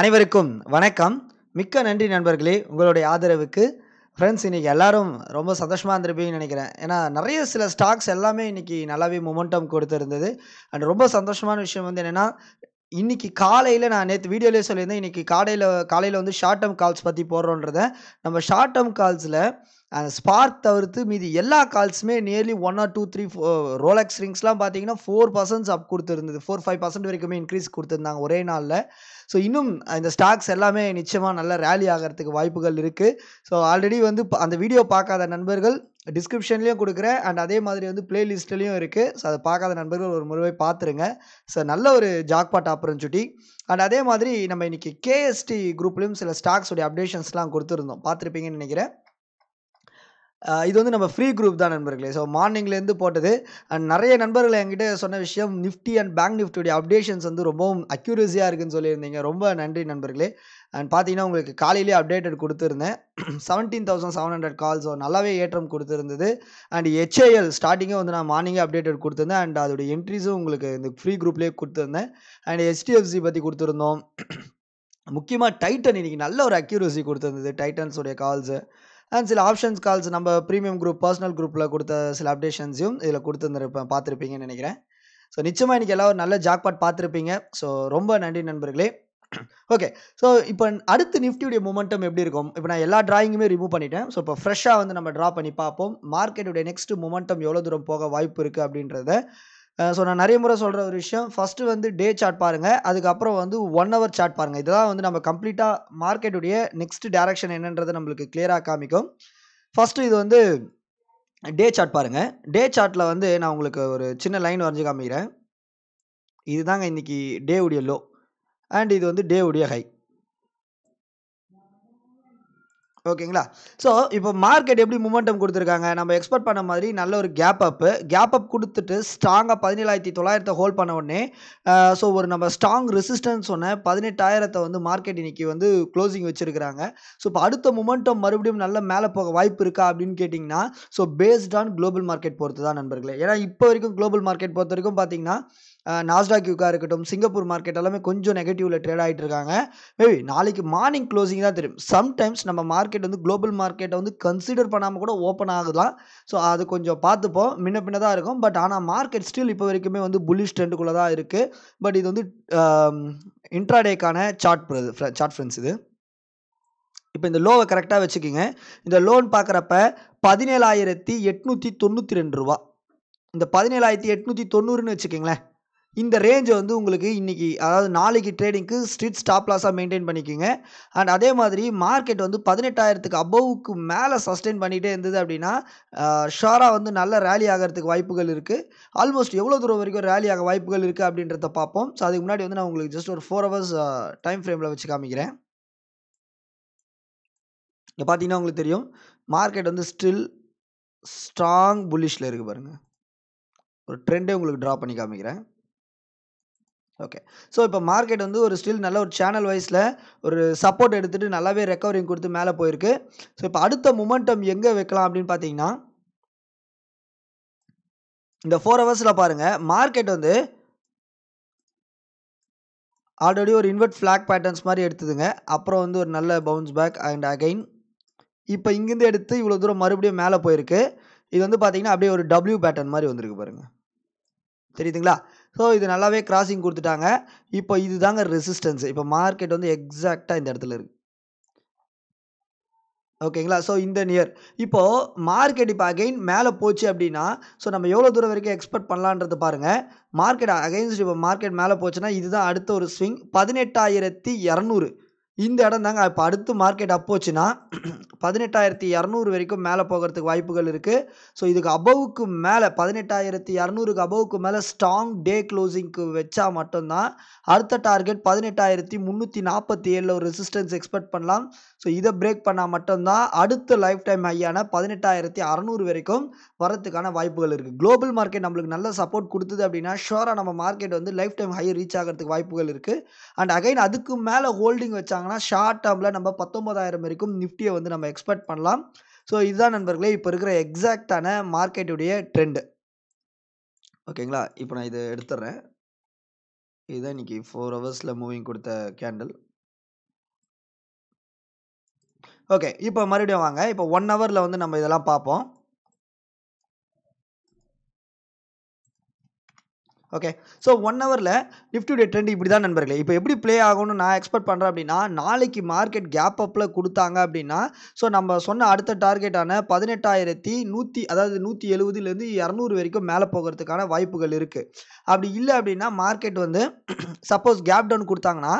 அனைவருக்கும் வணக்கம் மிக்க நன்றி நண்பர்களே உங்களுடைய ஆதரவுக்கு ஃப்ரெண்ட்ஸ் இன்றைக்கி எல்லோரும் ரொம்ப சந்தோஷமாக இருந்திருப்பீங்கன்னு நினைக்கிறேன் ஏன்னா நிறைய சில ஸ்டாக்ஸ் எல்லாமே இன்றைக்கி நல்லாவே மொமெண்டம் கொடுத்துருந்தது அண்ட் ரொம்ப சந்தோஷமான விஷயம் வந்து என்னென்னா இன்றைக்கி காலையில் நான் நேற்று வீடியோலேயே சொல்லியிருந்தேன் இன்றைக்கி காலையில் காலையில் வந்து ஷார்ட் டேர்ம் கால்ஸ் பற்றி போடுறோன்றத நம்ம ஷார்ட் டேர்ம் கால்ஸில் அந்த ஸ்பார்க் தவிர்த்து மீதி எல்லா கால்ஸுமே nearly one or two three four Rolex ரிங்ஸ்லாம் பார்த்தீங்கன்னா ஃபோர் பர்சன்ட்ஸ் அப் கொடுத்துருந்தது ஃபோர் ஃபைவ் பர்சன்ட் வரைக்குமே இன்க்ரீஸ் கொடுத்துருந்தாங்க ஒரே நாளில் ஸோ இன்னும் இந்த ஸ்டாக்ஸ் எல்லாமே நிச்சயமாக நல்லா ரேலி ஆகிறதுக்கு வாய்ப்புகள் இருக்குது ஸோ ஆல்ரெடி வந்து அந்த வீடியோ பார்க்காத நண்பர்கள் டிஸ்கிரிப்ஷன்லேயும் கொடுக்குறேன் அண்ட் அதே மாதிரி வந்து பிளேலிஸ்ட்லேயும் இருக்குது ஸோ அதை பார்க்காத நண்பர்கள் ஒரு முறை பார்த்துருங்க ஸோ நல்ல ஒரு ஜாக்பாட் சுட்டி அண்ட் அதே மாதிரி நம்ம இன்றைக்கி கேஎஸ்டி குரூப்லேயும் சில ஸ்டாக்ஸோடைய அப்டேஷன்ஸ்லாம் கொடுத்துருந்தோம் பார்த்துருப்பீங்கன்னு நினைக்கிறேன் இது வந்து நம்ம ஃப்ரீ குரூப் தான் நண்பர்களே ஸோ மார்னிங்லேருந்து போட்டது அண்ட் நிறைய நண்பர்கள் என்கிட்ட சொன்ன விஷயம் நிஃப்டி அண்ட் பேங்க் நிஃப்டியுடைய அப்டேஷன்ஸ் வந்து ரொம்பவும் அக்யூரஸியாக இருக்குன்னு சொல்லியிருந்தீங்க ரொம்ப நன்றி நண்பர்களே அண்ட் பார்த்தீங்கன்னா உங்களுக்கு காலையிலே அப்டேட்டட் கொடுத்துருந்தேன் seventeen thousand seven hundred calls நல்லாவே ஏற்றம் கொடுத்துருந்தது அண்ட் ஹெச்ஏஎல் ஸ்டார்டிங்கே வந்து நான் மார்னிங்கே அப்டேட்டட் கொடுத்துருந்தேன் அண்ட் அதோடைய என்ட்ரிஸும் உங்களுக்கு இந்த ஃப்ரீ குரூப்லேயே கொடுத்துருந்தேன் அண்ட் ஹெச்டிஎஃப்சி பற்றி கொடுத்துருந்தோம் முக்கியமாக டைட்டன் இன்றைக்கி நல்ல ஒரு அக்யூரசி கொடுத்துருந்தது டைட்டன்ஸுடைய கால்ஸு அண்ட் சில ஆப்ஷன்ஸ் கால்ஸ் நம்ம ப்ரீமியம் குரூப் பர்சனல் குரூப்பில் கொடுத்த சில அப்டேஷன்ஸையும் இதில் கொடுத்துருந்துருப்பேன் பார்த்துருப்பீங்கன்னு நினைக்கிறேன் ஸோ நிச்சயமாக இன்றைக்கி எல்லாம் ஒரு நல்ல ஜாக்பாட் பார்த்துருப்பீங்க ஸோ ரொம்ப நன்றி நண்பர்களே ஓகே ஸோ இப்போ அடுத்து நிஃப்டியுடைய மூமெண்டம் எப்படி இருக்கும் இப்போ நான் எல்லா டிராயிங்குமே ரிமூவ் பண்ணிட்டேன் ஸோ இப்போ ஃப்ரெஷ்ஷாக வந்து நம்ம ட்ரா பண்ணி பார்ப்போம் மார்க்கெட்டுடைய நெக்ஸ்ட் மூமெண்டம் எவ்வளோ தூரம் போக வாய்ப்பு இருக்குது அப்படின்றத ஸோ நான் நிறைய முறை சொல்கிற ஒரு விஷயம் ஃபஸ்ட்டு வந்து டே சார்ட் பாருங்கள் அதுக்கப்புறம் வந்து ஒன் ஹவர் சார்ட் பாருங்கள் இதுதான் வந்து நம்ம கம்ப்ளீட்டாக மார்க்கெட்டுடைய நெக்ஸ்ட் டேரக்ஷன் என்னன்றதை நம்மளுக்கு கிளியராக காமிக்கும் ஃபஸ்ட்டு இது வந்து டே சார்ட் பாருங்கள் டே சார்ட்டில் வந்து நான் உங்களுக்கு ஒரு சின்ன லைன் வரைஞ்சி காமிக்கிறேன் இதுதாங்க இன்றைக்கி டே உடைய லோ அண்ட் இது வந்து டே உடைய ஹை ஓகேங்களா ஸோ இப்போ மார்க்கெட் எப்படி மூமெண்டம் கொடுத்துருக்காங்க நம்ம எக்ஸ்பெக்ட் பண்ண மாதிரி நல்ல ஒரு கேப் அப் கேப் அப் கொடுத்துட்டு ஸ்ட்ராங்காக பதினேழாயிரத்தி தொள்ளாயிரத்தை ஹோல்ட் பண்ண உடனே ஸோ ஒரு நம்ம ஸ்ட்ராங் ரெசிஸ்டன்ஸ் சொன்ன பதினெட்டாயிரத்தை வந்து மார்க்கெட் இன்னைக்கு வந்து க்ளோசிங் வச்சுருக்கிறாங்க ஸோ இப்போ அடுத்த மூமெண்டம் மறுபடியும் நல்ல மேலே போக வாய்ப்பு இருக்கா அப்படின்னு கேட்டிங்கன்னா so based on global market பொறுத்து தான் நண்பர்களே ஏன்னா இப்போ வரைக்கும் குளோபல் மார்க்கெட் பொறுத்த வரைக்கும் பார்த்தீங்கன்னா நாஸ்டாக் யூக்கா இருக்கட்டும் சிங்கப்பூர் மார்க்கெட் எல்லாமே கொஞ்சம் நெகட்டிவில் ட்ரேட் ஆகிட்டு இருக்காங்க மேபி நாளைக்கு மார்னிங் க்ளோசிங் தான் தெரியும் சம்டைம்ஸ் நம்ம மார்க்கெட் வந்து குளோபல் மார்க்கெட்டை வந்து கன்சிடர் பண்ணாமல் கூட ஓப்பன் ஆகலாம் ஸோ அது கொஞ்சம் பார்த்துப்போம் முன்ன பின்ன இருக்கும் பட் ஆனால் மார்க்கெட் ஸ்டில் இப்போ வரைக்குமே வந்து புல்லிஷ் ட்ரெண்டுக்குள்ளே தான் இருக்குது பட் இது வந்து இன்ட்ராடேக்கான சார்ட் சார்ட் ஃப்ரெண்ட்ஸ் இது இப்போ இந்த லோவை கரெக்டாக வச்சுக்கிங்க இந்த லோன் பார்க்குறப்ப பதினேழாயிரத்தி எட்நூற்றி தொண்ணூற்றி ரெண்டு ரூபா இந்த பதினேழாயிரத்தி எட்நூற்றி தொண்ணூறுன்னு வச்சுக்கிங்களேன் இந்த ரேஞ்சை வந்து உங்களுக்கு இன்றைக்கி அதாவது நாளைக்கு ட்ரேடிங்க்கு ஸ்ட்ரீட் ஸ்டாப் லாஸாக மெயின்டைன் பண்ணிக்கோங்க அண்ட் அதே மாதிரி மார்க்கெட் வந்து பதினெட்டாயிரத்துக்கு அபவுக்கு மேலே சஸ்டெயின் பண்ணிகிட்டே இருந்தது அப்படின்னா ஷாராக வந்து நல்ல ரேலி ஆகிறதுக்கு வாய்ப்புகள் இருக்குது ஆல்மோஸ்ட் எவ்வளோ தூரம் வரைக்கும் ரேலி ஆக வாய்ப்புகள் இருக்குது அப்படின்றத பார்ப்போம் ஸோ அதுக்கு முன்னாடி வந்து நான் உங்களுக்கு ஜஸ்ட் ஒரு ஃபோர் ஹவர்ஸ் டைம் ஃப்ரேமில் வச்சு காமிக்கிறேன் இங்கே பார்த்தீங்கன்னா உங்களுக்கு தெரியும் மார்க்கெட் வந்து ஸ்டில் ஸ்ட்ராங் புல்லிஷில் இருக்குது பாருங்கள் ஒரு ட்ரெண்டே உங்களுக்கு ட்ரா பண்ணி காமிக்கிறேன் ஓகே ஸோ இப்போ மார்க்கெட் வந்து ஒரு ஸ்டில் நல்ல ஒரு சேனல் வைஸில் ஒரு சப்போர்ட் எடுத்துகிட்டு நல்லாவே ரெக்கவரிங் கொடுத்து மேலே போயிருக்கு ஸோ இப்போ அடுத்த மொமெண்டம் எங்கே வைக்கலாம் அப்படின்னு பார்த்தீங்கன்னா இந்த ஃபோர் ஹவர்ஸில் பாருங்கள் மார்க்கெட் வந்து ஆல்ரெடி ஒரு இன்வெர்ட் ஃப்ளாக் பேட்டர்ன்ஸ் மாதிரி எடுத்துதுங்க அப்புறம் வந்து ஒரு நல்ல பவுன்ஸ் பேக் அண்ட் அகைன் இப்போ இங்கேருந்து எடுத்து இவ்வளோ தூரம் மறுபடியும் மேலே போயிருக்கு இது வந்து பார்த்தீங்கன்னா அப்படியே ஒரு டபிள்யூ பேட்டர்ன் மாதிரி வந்திருக்கு பாருங்கள் தெரியுதுங்களா ஸோ இது நல்லாவே கிராசிங் கொடுத்துட்டாங்க இப்போ இது தாங்க ரெசிஸ்டன்ஸ் இப்போ மார்க்கெட் வந்து எக்ஸாக்டாக இந்த இடத்துல இருக்குது ஓகேங்களா ஸோ இந்த நியர் இப்போது மார்க்கெட் இப்போ அகைன் மேலே போச்சு அப்படின்னா ஸோ நம்ம எவ்வளோ தூரம் வரைக்கும் எக்ஸ்பெக்ட் பண்ணலான்றது பாருங்கள் மார்க்கெட் அகைன்ஸ்ட் இப்போ மார்க்கெட் மேலே போச்சுன்னா இதுதான் அடுத்த ஒரு ஸ்விங் பதினெட்டாயிரத்தி இரநூறு இந்த இடம் தாங்க இப்போ அடுத்து மார்க்கெட் அப் போச்சுன்னா பதினெட்டாயிரத்தி இரநூறு வரைக்கும் மேலே போகிறதுக்கு வாய்ப்புகள் இருக்குது ஸோ இதுக்கு அபவுக்கு மேலே பதினெட்டாயிரத்தி இரநூறுக்கு அபவுக்கு மேலே ஸ்ட்ராங் டே க்ளோசிங்க்கு வச்சா மட்டும்தான் அடுத்த டார்கெட் பதினெட்டாயிரத்தி முந்நூற்றி நாற்பத்தி ஏழில் ஒரு ரெசிஸ்டன்ஸ் எக்ஸ்பெக்ட் பண்ணலாம் ஸோ இதை பிரேக் பண்ணால் மட்டும்தான் அடுத்த லைஃப் டைம் ஹையான பதினெட்டாயிரத்தி அறநூறு வரைக்கும் வரத்துக்கான வாய்ப்புகள் இருக்குது குளோபல் மார்க்கெட் நம்மளுக்கு நல்ல சப்போர்ட் கொடுத்தது அப்படின்னா ஷோராக நம்ம மார்க்கெட் வந்து லைஃப் டைம் ஹை ரீச் ஆகிறதுக்கு வாய்ப்புகள் இருக்குது அண்ட் அகைன் அதுக்கு மேலே ஹோல்டிங் வச்சாங்க கொடுத்தாங்கன்னா ஷார்ட் டேர்மில் நம்ம பத்தொம்பதாயிரம் வரைக்கும் நிஃப்டியை வந்து நம்ம எக்ஸ்பெக்ட் பண்ணலாம் ஸோ இதுதான் நண்பர்களே இப்போ இருக்கிற எக்ஸாக்டான மார்க்கெட்டுடைய ட்ரெண்டு ஓகேங்களா இப்போ நான் இதை எடுத்துட்றேன் இதுதான் இன்றைக்கி ஃபோர் ஹவர்ஸில் மூவிங் கொடுத்த கேண்டில் ஓகே இப்போ மறுபடியும் வாங்க இப்போ ஒன் ஹவரில் வந்து நம்ம இதெல்லாம் பார்ப்போம் ஓகே ஸோ ஒன் ஹவரில் நிஃப்டியுடைய ட்ரெண்ட் இப்படி தான் நண்பர்களே இப்போ எப்படி ப்ளே ஆகணும்னு நான் எக்ஸ்பெக்ட் பண்ணுறேன் அப்படின்னா நாளைக்கு மார்க்கெட் கேப் அப்பில் கொடுத்தாங்க அப்படின்னா ஸோ நம்ம சொன்ன அடுத்த டார்கெட்டான பதினெட்டாயிரத்தி நூற்றி அதாவது நூற்றி எழுபதுலேருந்து இரநூறு வரைக்கும் மேலே போகிறதுக்கான வாய்ப்புகள் இருக்குது அப்படி இல்லை அப்படின்னா மார்க்கெட் வந்து சப்போஸ் கேப் டவுன் கொடுத்தாங்கன்னா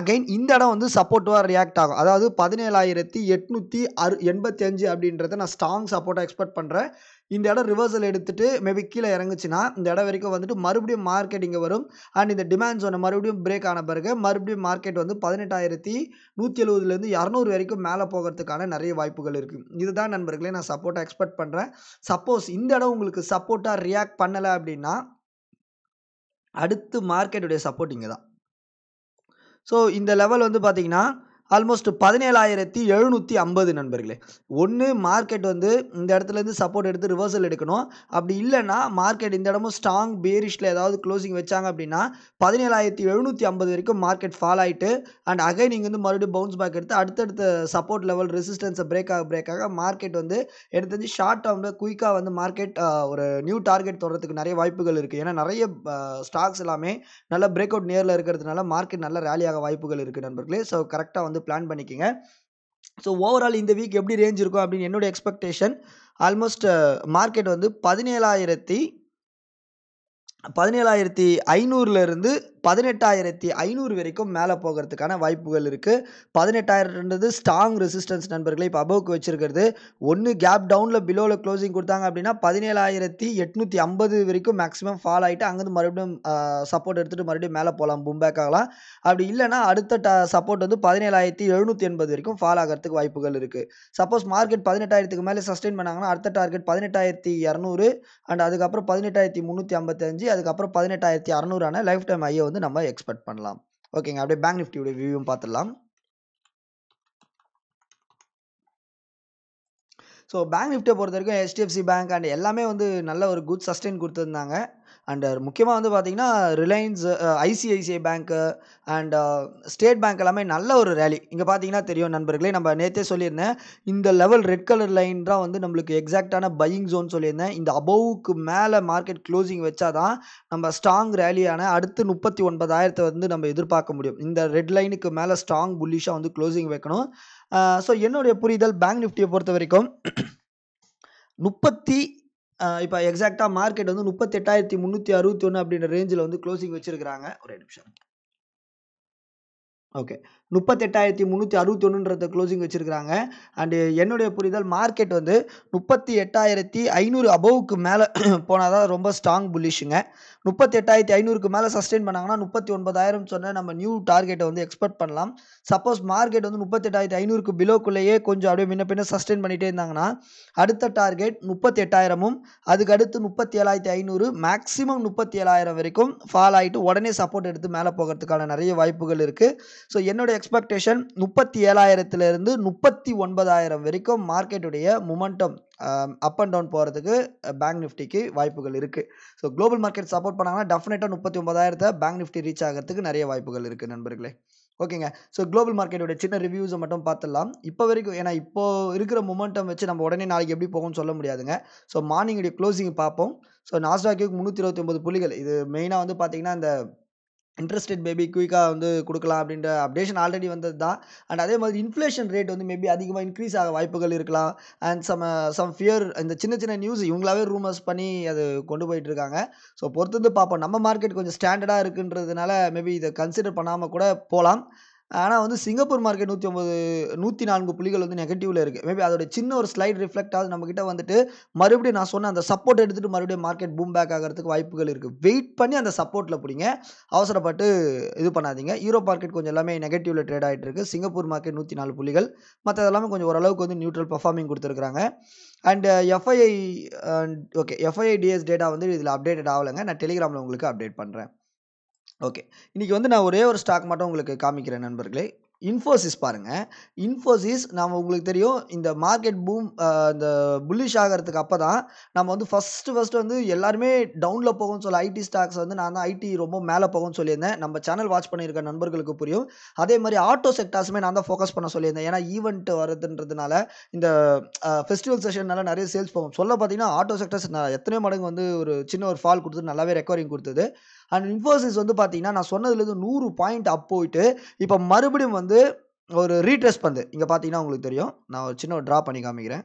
அகைன் இந்த இடம் வந்து சப்போர்ட்டிவாக ரியாக்ட் ஆகும் அதாவது பதினேழாயிரத்தி எட்நூற்றி அறு எண்பத்தி அஞ்சு அப்படின்றத நான் ஸ்ட்ராங் சப்போர்ட்டாக எக்ஸ்பெக்ட் பண்ணுறேன் இந்த இடம் ரிவர்சல் எடுத்துட்டு மேபி கீழே இறங்குச்சுன்னா இந்த இடம் வரைக்கும் வந்துட்டு மறுபடியும் மார்க்கெட் இங்கே வரும் அண்ட் இந்த டிமாண்ட் ஜோனை மறுபடியும் பிரேக் ஆன பிறகு மறுபடியும் மார்க்கெட் வந்து பதினெட்டாயிரத்தி நூற்றி எழுபதுலேருந்து இரநூறு வரைக்கும் மேலே போகிறதுக்கான நிறைய வாய்ப்புகள் இருக்குது இதுதான் நண்பர்களே நான் சப்போர்ட்டாக எக்ஸ்பெக்ட் பண்ணுறேன் சப்போஸ் இந்த இடம் உங்களுக்கு சப்போர்ட்டாக ரியாக்ட் பண்ணலை அப்படின்னா அடுத்து மார்க்கெட்டுடைய சப்போர்ட் இங்கே தான் ஸோ இந்த லெவல் வந்து பார்த்திங்கன்னா ஆல்மோஸ்ட் பதினேழாயிரத்தி எழுநூற்றி ஐம்பது நண்பர்களே ஒன்று மார்க்கெட் வந்து இந்த இடத்துலேருந்து சப்போர்ட் எடுத்து ரிவர்சல் எடுக்கணும் அப்படி இல்லைன்னா மார்க்கெட் இந்த இடமும் ஸ்ட்ராங் பேரிஷில் ஏதாவது க்ளோசிங் வச்சாங்க அப்படின்னா பதினேழாயிரத்தி எழுநூற்றி ஐம்பது வரைக்கும் மார்க்கெட் ஃபால் ஆகிட்டு அண்ட் அகைன் இங்கே வந்து மறுபடியும் பவுன்ஸ் பேக் எடுத்து அடுத்தடுத்த சப்போர்ட் லெவல் ரெசிஸ்டன்ஸை பிரேக் ஆக பிரேக் ஆக மார்க்கெட் வந்து எடுத்து ஷார்ட் டேர்மில் குயிக்காக வந்து மார்க்கெட் ஒரு நியூ டார்கெட் தொடர்றதுக்கு நிறைய வாய்ப்புகள் இருக்குது ஏன்னா நிறைய ஸ்டாக்ஸ் எல்லாமே நல்ல பிரேக் அவுட் நேரில் இருக்கிறதுனால மார்க்கெட் நல்ல ரேலியாக வாய்ப்புகள் இருக்குது நண்பர்களே ஸோ கரெக்டாக வந்து வந்து பிளான் பண்ணிக்கோங்க ஸோ ஓவரால் இந்த வீக் எப்படி ரேஞ்ச் இருக்கும் அப்படின்னு என்னோடய எக்ஸ்பெக்டேஷன் ஆல்மோஸ்ட் மார்க்கெட் வந்து பதினேழாயிரத்தி பதினேழாயிரத்தி ஐநூறுலேருந்து பதினெட்டாயிரத்தி ஐநூறு வரைக்கும் மேலே போகிறதுக்கான வாய்ப்புகள் இருக்குது பதினெட்டாயிரம்ன்றது ஸ்ட்ராங் ரெசிஸ்டன்ஸ் நண்பர்களை இப்போ அபோவுக்கு வச்சுருக்கிறது ஒன்று கேப் டவுனில் பிலோவில் க்ளோசிங் கொடுத்தாங்க அப்படின்னா பதினேழாயிரத்தி எட்நூற்றி ஐம்பது வரைக்கும் மேக்ஸிமம் ஃபால் ஆகிட்டு அங்கேருந்து மறுபடியும் சப்போர்ட் எடுத்துகிட்டு மறுபடியும் மேலே போகலாம் பும்பேக் ஆகலாம் அப்படி இல்லைனா அடுத்த ட சப்போர்ட் வந்து பதினேழாயிரத்தி எழுநூற்றி எண்பது வரைக்கும் ஃபால் ஆகிறதுக்கு வாய்ப்புகள் இருக்குது சப்போஸ் மார்க்கெட் பதினெட்டாயிரத்துக்கு மேலே சஸ்டெயின் பண்ணாங்கன்னா அடுத்த டார்கெட் பதினெட்டாயிரத்தி இரநூறு அண்ட் அதுக்கப்புறம் பதினெட்டாயிரத்தி முந்நூற்றி ஐம்பத்தஞ்சு அதுக்கப்புறம் பதினெட்டாயிரத்தி அறநூறான லைஃப் டைம் ஐயை வந்து நம்ம எக்ஸ்பெக்ட் பண்ணலாம் ஓகேங்க அப்படியே பேங்க் நிஃப்டியோட வியூவும் பார்த்துடலாம் ஸோ பேங்க் நிஃப்டியை பொறுத்த வரைக்கும் ஹெச்டிஎஃப்சி பேங்க் அண்ட் எல்லாமே வந்து நல்ல ஒரு குட் சஸ்டெயின் கொடுத்துருந்தாங்க அண்ட் uh, முக்கியமாக வந்து பார்த்தீங்கன்னா ரிலையன்ஸ் ஐசிஐசிஐ பேங்க்கு அண்ட் ஸ்டேட் பேங்க் எல்லாமே நல்ல ஒரு ரேலி இங்கே பார்த்தீங்கன்னா தெரியும் நண்பர்களே நம்ம நேற்றே சொல்லியிருந்தேன் இந்த லெவல் ரெட் கலர் லைன் தான் வந்து நம்மளுக்கு எக்ஸாக்டான பையிங் ஜோன் சொல்லியிருந்தேன் இந்த அபவுக்கு மேலே மார்க்கெட் க்ளோசிங் வச்சா தான் நம்ம ஸ்ட்ராங் ரேலியான அடுத்து முப்பத்தி ஒன்பதாயிரத்தை வந்து நம்ம எதிர்பார்க்க முடியும் இந்த ரெட் லைனுக்கு மேலே ஸ்ட்ராங் புல்லிஷாக வந்து க்ளோசிங் வைக்கணும் ஸோ என்னுடைய புரிதல் பேங்க் நிஃப்டியை பொறுத்த வரைக்கும் முப்பத்தி இப்போ எக்ஸாக்டாக மார்க்கெட் வந்து முப்பத்தெட்டாயிரத்தி முந்நூற்றி அறுபத்தி ஒன்று அப்படின்ற ரேஞ்சில் வந்து க்ளோசிங் வச்சுருக்குறாங்க ஒரே நிமிஷம் ஓகே முப்பத்தெட்டாயிரத்தி முந்நூற்றி அறுபத்தொன்னுன்றத க்ளோசிங் வச்சுருக்காங்க அண்டு என்னுடைய புரிதல் மார்க்கெட் வந்து முப்பத்தி எட்டாயிரத்தி ஐநூறு அபவுக்கு மேலே போனால் தான் ரொம்ப ஸ்ட்ராங் புல்லிஷுங்க முப்பத்தெட்டாயிரத்தி ஐநூறுக்கு மேலே சஸ்டெயின் பண்ணாங்கன்னா முப்பத்தி ஒன்பதாயிரம் சொன்ன நம்ம நியூ டார்கெட்டை வந்து எக்ஸ்பெக்ட் பண்ணலாம் சப்போஸ் மார்க்கெட் வந்து முப்பத்தெட்டாயிரத்தி ஐநூறுக்கு பிலோக்குள்ளேயே கொஞ்சம் அப்படியே முன்ன பின்ன சஸ்டெயின் பண்ணிகிட்டே இருந்தாங்கன்னா அடுத்த டார்கெட் முப்பத்தி எட்டாயிரமும் அதுக்கு அடுத்து முப்பத்தி ஏழாயிரத்தி ஐநூறு மேக்ஸிமம் முப்பத்தி ஏழாயிரம் வரைக்கும் ஃபால் ஆகிட்டு உடனே சப்போர்ட் எடுத்து மேலே போகிறதுக்கான நிறைய வாய்ப்புகள் இருக்குது ஸோ என்னோட எக்ஸ்பெக்டேஷன் முப்பத்தி ஏழாயிரத்துலேருந்து முப்பத்தி ஒன்பதாயிரம் வரைக்கும் மார்க்கெட்டுடைய மொமெண்டம் அப் அண்ட் டவுன் போகிறதுக்கு பேங்க் நிஃப்டிக்கு வாய்ப்புகள் இருக்குது ஸோ குளோபல் மார்க்கெட் சப்போர்ட் பண்ணாங்கன்னா டெஃபினெட்டாக முப்பத்தி ஒன்பதாயிரத்தை பேங்க் நிஃப்டி ரீச் ஆகிறதுக்கு நிறைய வாய்ப்புகள் இருக்குது நண்பர்களே ஓகேங்க ஸோ குளோபல் மார்க்கெட்டோட சின்ன ரிவ்யூஸை மட்டும் பார்த்துடலாம் இப்போ வரைக்கும் ஏன்னா இப்போது இருக்கிற மொமெண்டம் வச்சு நம்ம உடனே நாளைக்கு எப்படி போகும்னு சொல்ல முடியாதுங்க ஸோ மார்னிங்குடைய க்ளோசிங் பார்ப்போம் ஸோ நாஸ்டாக்கு முந்நூற்றி இருபத்தி ஒம்பது புள்ளிகள் இது மெயினாக வந்து பார்த்திங்கன்னா இந்த இன்ட்ரெஸ்டட் மேபி குயிக்காக வந்து கொடுக்கலாம் அப்படின்ற அப்டேஷன் ஆல்ரெடி வந்தது தான் அண்ட் அதே மாதிரி இன்ஃப்ளேஷன் ரேட் வந்து மேபி அதிகமாக இன்க்ரீஸ் ஆக வாய்ப்புகள் இருக்கலாம் அண்ட் சம் சம் ஃபியர் இந்த சின்ன சின்ன நியூஸ் இவங்களாவே ரூமர்ஸ் பண்ணி அது கொண்டு போயிட்டு இருக்காங்க ஸோ பொறுத்து வந்து பார்ப்போம் நம்ம மார்க்கெட் கொஞ்சம் ஸ்டாண்டர்டாக இருக்குன்றதுனால மேபி இதை கன்சிடர் பண்ணாமல் கூட போகலாம் ஆனால் வந்து சிங்கப்பூர் மார்க்கெட் நூற்றி ஒம்பது நூற்றி நான்கு புள்ளிகள் வந்து நெகட்டிவில் இருக்குது மேபி அதோட சின்ன ஒரு ஸ்லைட் ரிஃப்ளெக்ட் ஆகுது நம்மக்கிட்ட வந்துட்டு மறுபடியும் நான் சொன்ன அந்த சப்போர்ட் எடுத்துகிட்டு மறுபடியும் மார்க்கெட் பூம் பேக் ஆகிறதுக்கு வாய்ப்புகள் இருக்குது வெயிட் பண்ணி அந்த சப்போர்ட்டில் பிடிங்க அவசரப்பட்டு இது பண்ணாதீங்க யூரோப் மார்க்கெட் கொஞ்சம் எல்லாமே நெகட்டிவில் ட்ரேட் ஆகிட்டு இருக்குது சிங்கப்பூர் மார்க்கெட் நூற்றி நாலு புள்ளிகள் மற்ற எல்லாமே கொஞ்சம் ஓரளவுக்கு வந்து நியூட்ரல் பர்ஃபார்மிங் கொடுத்துருக்குறாங்க and FII okay FII DS data வந்து இதில் அப்டேட்டட் ஆகலைங்க நான் டெலிகிராமில் உங்களுக்கு அப்டேட் பண்ணுறேன் ஓகே இன்றைக்கி வந்து நான் ஒரே ஒரு ஸ்டாக் மட்டும் உங்களுக்கு காமிக்கிறேன் நண்பர்களே இன்ஃபோசிஸ் பாருங்கள் இன்ஃபோசிஸ் நம்ம உங்களுக்கு தெரியும் இந்த மார்க்கெட் பூம் இந்த புல்லிஷ் ஆகிறதுக்கு அப்போ தான் நம்ம வந்து ஃபஸ்ட்டு ஃபஸ்ட்டு வந்து எல்லாருமே டவுனில் போகும்னு சொல்லி ஐடி ஸ்டாக்ஸ் வந்து நான் தான் ஐடி ரொம்ப மேலே போகும்னு சொல்லியிருந்தேன் நம்ம சேனல் வாட்ச் பண்ணியிருக்க நண்பர்களுக்கு புரியும் அதே மாதிரி ஆட்டோ செக்டார்ஸுமே நான் தான் ஃபோக்கஸ் பண்ண சொல்லியிருந்தேன் ஏன்னா ஈவெண்ட் வருதுன்றதுனால இந்த ஃபெஸ்டிவல் செஷன்னால நிறைய சேல்ஸ் போகும் சொல்ல பார்த்தீங்கன்னா ஆட்டோ செக்டர்ஸ் நான் எத்தனையோ மடங்கு வந்து ஒரு சின்ன ஒரு ஃபால் கொடுத்து நல்லாவே ரெக்கவரிங் கொடுத்தது அண்ட் இன்ஃபோசிஸ் வந்து பார்த்தீங்கன்னா நான் சொன்னதுலேருந்து நூறு பாயிண்ட் அப் போயிட்டு இப்போ மறுபடியும் வந்து ஒரு ரீட்ரெஸ் பண்ணுது இங்கே பார்த்தீங்கன்னா உங்களுக்கு தெரியும் நான் ஒரு சின்ன ஒரு ட்ரா பண்ணி காமிக்கிறேன்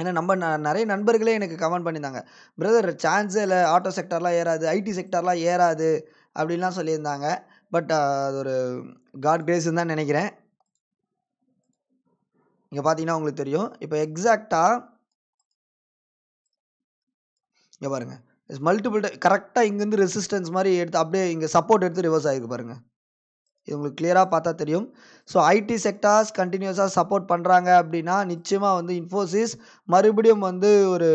ஏன்னா நம்ம நிறைய நண்பர்களே எனக்கு கமெண்ட் பண்ணியிருந்தாங்க பிரதர் சான்ஸே இல்லை ஆட்டோ செக்டர்லாம் ஏறாது ஐடி செக்டர்லாம் ஏறாது அப்படின்லாம் சொல்லியிருந்தாங்க பட் அது ஒரு காட் கிரேஸ்ன்னு தான் நினைக்கிறேன் இங்கே பார்த்தீங்கன்னா உங்களுக்கு தெரியும் இப்போ எக்ஸாக்டாக இங்கே பாருங்கள் மல்டிபிள் கரெக்டாக இங்கேருந்து ரெசிஸ்டன்ஸ் மாதிரி எடுத்து அப்படியே இங்கே சப்போர்ட் எடுத்து ரிவர்ஸ் ஆகிருக்கு பாருங்கள் இது உங்களுக்கு கிளியராக பார்த்தா தெரியும் ஸோ ஐடி செக்டார்ஸ் கண்டினியூஸாக சப்போர்ட் பண்ணுறாங்க அப்படின்னா நிச்சயமாக வந்து இன்ஃபோசிஸ் மறுபடியும் வந்து ஒரு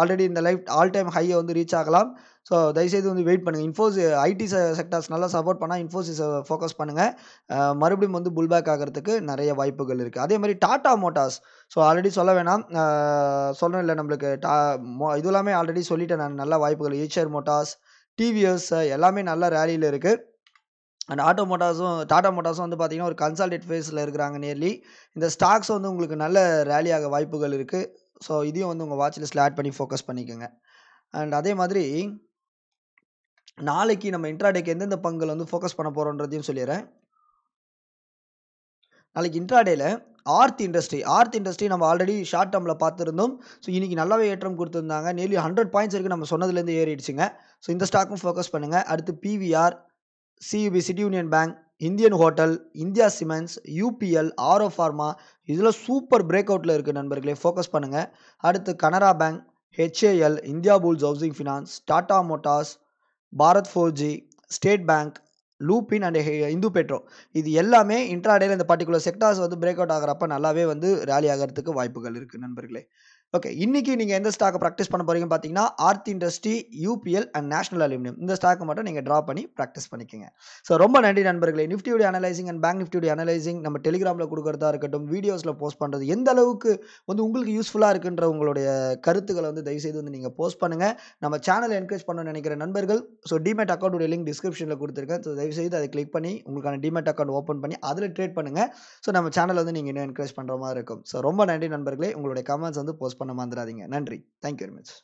ஆல்ரெடி இந்த லைஃப் ஆல் டைம் ஹையை வந்து ரீச் ஆகலாம் ஸோ தயவுசெய்து வந்து வெயிட் பண்ணுங்கள் இன்ஃபோசி ஐடி செக்டார்ஸ் நல்லா சப்போர்ட் பண்ணால் இன்ஃபோசிஸை ஃபோக்கஸ் பண்ணுங்கள் மறுபடியும் வந்து புல்பேக் ஆகிறதுக்கு நிறைய வாய்ப்புகள் இருக்குது அதே மாதிரி டாடா மோட்டார்ஸ் ஸோ ஆல்ரெடி சொல்ல வேணாம் சொல்லணும் இல்லை நம்மளுக்கு டா மோ இது எல்லாமே ஆல்ரெடி சொல்லிவிட்டேன் நான் நல்ல வாய்ப்புகள் ஈச்சர் மோட்டார்ஸ் டிவிஎஸ் எல்லாமே நல்ல ரேலியில் இருக்குது அண்ட் ஆட்டோ மோட்டார்ஸும் டாடா மோட்டார்ஸும் வந்து பார்த்திங்கன்னா ஒரு கன்சால்டேட் ஃபேஸில் இருக்கிறாங்க நியர்லி இந்த ஸ்டாக்ஸ் வந்து உங்களுக்கு நல்ல ரேலியாக வாய்ப்புகள் இருக்குது ஸோ இதையும் வந்து உங்கள் வாட்ச் லிஸ்ட்டில் ஆட் பண்ணி ஃபோக்கஸ் பண்ணிக்கோங்க அண்ட் அதே மாதிரி நாளைக்கு நம்ம இன்ட்ராடேக்கு எந்தெந்த பங்குகள் வந்து ஃபோக்கஸ் பண்ண போகிறோன்றதையும் சொல்லிடுறேன் நாளைக்கு இன்ட்ராடேயில் ஆர்த் இண்டஸ்ட்ரி ஆர்த் இண்டஸ்ட்ரி நம்ம ஆல்ரெடி ஷார்ட் டேர்மில் பார்த்துருந்தோம் ஸோ இன்றைக்கி நல்லாவே ஏற்றம் கொடுத்துருந்தாங்க நியர்லி ஹண்ட்ரட் பாயிண்ட்ஸ் இருக்குது நம்ம சொன்னதுலேருந்து ஏறிடுச்சுங்க ஸோ இந்த ஸ்டாக்கும் ஃபோக்கஸ் பண்ணுங்கள் அடுத்து PVR CUB City Union Bank Indian Hotel India Cements UPL Auro Pharma இதில் சூப்பர் பிரேக் அவுட்டில் இருக்குது நண்பர்களே ஃபோக்கஸ் பண்ணுங்கள் அடுத்து Canara Bank HAL India Bulls Housing Finance Tata Motors Bharat Forge State Bank Lupin and Hind Petro இது எல்லாமே இன்ட்ராடேல இந்த பர்டிகுலர் செக்டார்ஸ் வந்து பிரேக் அவுட் ஆகிறப்ப நல்லாவே வந்து ரேலி ஆகிறதுக்கு வாய்ப்புகள் இருக்குது நண்பர்களே ஓகே இன்றைக்கி நீங்கள் எந்த ஸ்டாக்கை ப்ராக்டிஸ் பண்ண போகிறீங்க பார்த்தீங்கன்னா Aarti industry UPL and National Aluminium இந்த ஸ்டாக்கை மட்டும் நீங்கள் ட்ரா பண்ணி ப்ராக்டிஸ் பண்ணிக்கோங்க ஸோ ரொம்ப நன்றி நண்பர்களே நிஃப்டியோடைய அனலைசிங் அண்ட் பேங்க் நிஃப்டியோடைய அனலைசிங் நம்ம டெலிகிராமில் கொடுக்குறதா இருக்கட்டும் வீடியோஸில் போஸ்ட் பண்ணுறது எந்த அளவுக்கு வந்து உங்களுக்கு யூஸ்ஃபுல்லாக இருக்குன்ற உங்களுடைய கருத்துக்களை வந்து தயவுசெய்து வந்து நீங்கள் போஸ்ட் பண்ணுங்கள் நம்ம சேனலை என்கரேஜ் பண்ண நினைக்கிற நண்பர்கள் ஸோ டிமேட் அக்கௌண்ட்டோட லிங்க் டிஸ்கிரிப்ஷனில் கொடுத்துருக்கேன் ஸோ தயவுசெய்து அதை கிளிக் பண்ணி உங்களுக்கான டிமேட் அக்கௌண்ட் ஓப்பன் பண்ணி அதில் ட்ரேட் பண்ணுங்கள் ஸோ நம்ம சேனல் வந்து நீங்கள் இன்னும் என்கரேஜ் பண்ணுற மாதிரி இருக்கும் ஸோ ரொம்ப நன்றி நண்பர்களே உங்களுடைய கமெண்ட்ஸ் வந்து போஸ்ட் பண்ண மறந்துடாதீங்க நன்றி தேங்க்யூ வெரி மச்